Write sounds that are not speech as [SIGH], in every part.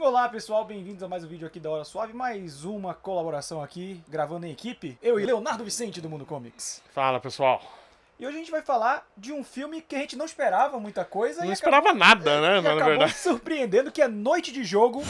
Olá pessoal, bem-vindos a mais um vídeo aqui da Hora Suave, mais uma colaboração aqui, gravando em equipe, eu e Leonardo Vicente do Mundo Comics. Fala pessoal. E hoje a gente vai falar de um filme que a gente não esperava muita coisa. Não esperava acabou... nada, né? Não, acabou verdade. [LAUGHS] surpreendendo que é Noite de Jogo.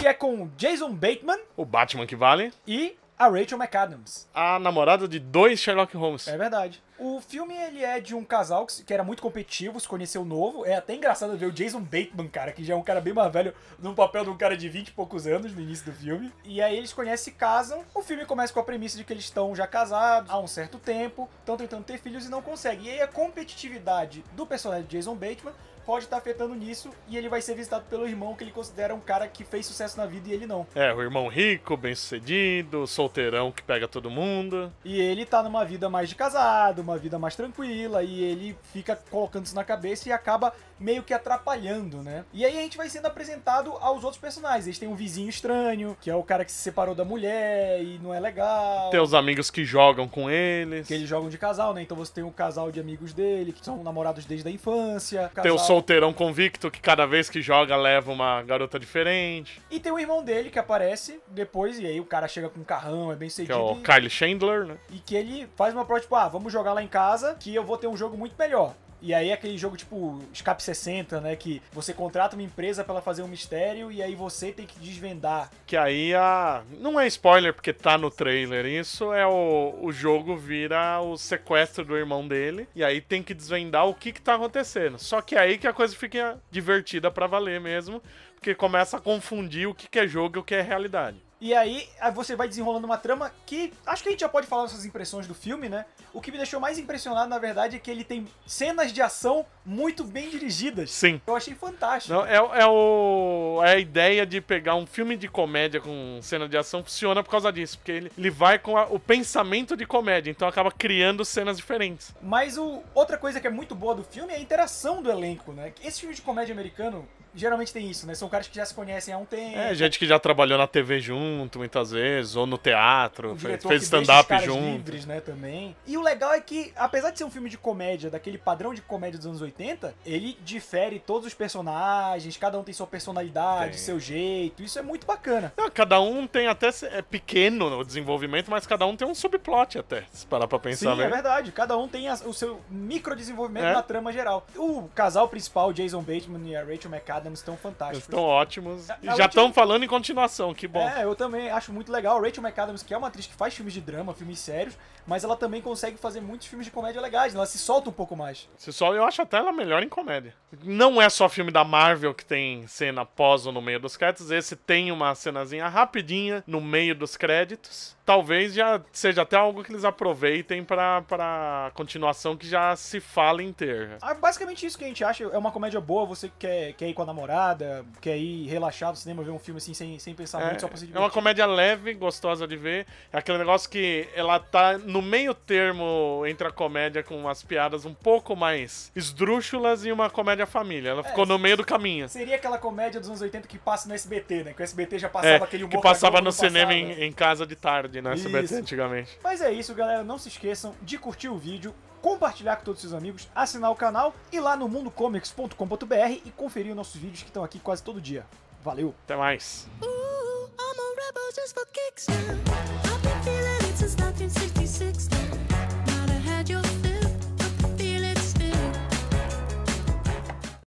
Que é com Jason Bateman. O Batman que vale. E a Rachel McAdams. A namorada de dois Sherlock Holmes. É verdade. O filme ele é de um casal que, era muito competitivo, se conheceu novo. É até engraçado ver o Jason Bateman, cara, que já é um cara bem mais velho, no papel de um cara de 20 e poucos anos no início do filme. E aí eles conhecem e casam. O filme começa com a premissa de que eles estão já casados há um certo tempo, estão tentando ter filhos e não conseguem. E aí a competitividade do personagem de Jason Bateman pode estar tá afetando nisso e ele vai ser visitado pelo irmão que ele considera um cara que fez sucesso na vida e ele não. É, o irmão rico, bem-sucedido, solteirão que pega todo mundo. E ele tá numa vida mais de casado, uma vida mais tranquila e ele fica colocando isso na cabeça e acaba meio que atrapalhando, né? E aí a gente vai sendo apresentado aos outros personagens. Eles têm um vizinho estranho, que é o cara que se separou da mulher e não é legal. Tem os amigos que jogam com eles. Que eles jogam de casal, né? Então você tem um casal de amigos dele, que são namorados desde a infância. casal... Tem solteirão convicto que cada vez que joga leva uma garota diferente. E tem o irmão dele que aparece depois, e aí o cara chega com um carrão, é bem cedido. Que é o e... Kyle Chandler, né? E que ele faz uma prova, tipo, ah, vamos jogar lá em casa que eu vou ter um jogo muito melhor. E aí é aquele jogo tipo Escape 60, né? Que você contrata uma empresa para ela fazer um mistério e aí você tem que desvendar. Que aí a. Não é spoiler porque tá no trailer. Isso é o, o jogo vira o sequestro do irmão dele. E aí tem que desvendar o que, que tá acontecendo. Só que aí que a coisa fica divertida para valer mesmo. Porque começa a confundir o que, que é jogo e o que é realidade. E aí você vai desenrolando uma trama que acho que a gente já pode falar nossas impressões do filme, né? O que me deixou mais impressionado, na verdade, é que ele tem cenas de ação muito bem dirigidas. Sim. Eu achei fantástico. Não, é, é, o, é a ideia de pegar um filme de comédia com cena de ação funciona por causa disso, porque ele, ele vai com a, o pensamento de comédia, então acaba criando cenas diferentes. Mas o, outra coisa que é muito boa do filme é a interação do elenco, né? Esse filme de comédia americano, geralmente tem isso, né? São caras que já se conhecem há um tempo. É, gente que já trabalhou na TV junto muitas vezes, ou no teatro, fez, fez stand-up junto. livres, né, também. E o legal é que, apesar de ser um filme de comédia, daquele padrão de comédia dos anos 80, ele difere todos os personagens, cada um tem sua personalidade, tem. seu jeito, isso é muito bacana. Não, cada um tem até, é pequeno o desenvolvimento, mas cada um tem um subplot até, se parar pra pensar. Sim, mesmo. é né? verdade, cada um tem a, o seu micro desenvolvimento é. na trama geral. O casal principal, Jason Bateman e a Rachel McAdams, Adams estão fantásticos. Estão ótimos. já estão última... falando em continuação, que bom. É, eu também acho muito legal. Rachel McAdams, que é uma atriz que faz filmes de drama, filmes sérios, mas ela também consegue fazer muitos filmes de comédia legais. Ela se solta um pouco mais. Se solta, eu acho até ela melhor em comédia. Não é só filme da Marvel que tem cena pós ou no meio dos créditos. Esse tem uma cenazinha rapidinha no meio dos créditos. Talvez já seja até algo que eles aproveitem pra, pra continuação que já se fala em ter. Ah, basicamente isso que a gente acha. É uma comédia boa, você quer, quer ir com a namorada, quer ir relaxar no cinema, ver um filme assim sem, sem pensar é, muito, só pra se divertir. É uma comédia leve, gostosa de ver. É aquele negócio que ela tá no meio termo entre a comédia com umas piadas um pouco mais esdrúxulas e uma comédia família. Ela é, ficou no meio do caminho. Seria aquela comédia dos anos 80 que passa no SBT, né? Que o SBT já é, passava é, aquele humor que passava no cinema em, em, casa de tarde, né? SBT antigamente. Mas é isso, galera. Não se esqueçam de curtir o vídeo, compartilhar com todos os seus amigos, assinar o canal, ir lá no mundocomics.com.br e conferir os nossos vídeos que estão aqui quase todo dia. Valeu! Até mais! Ooh,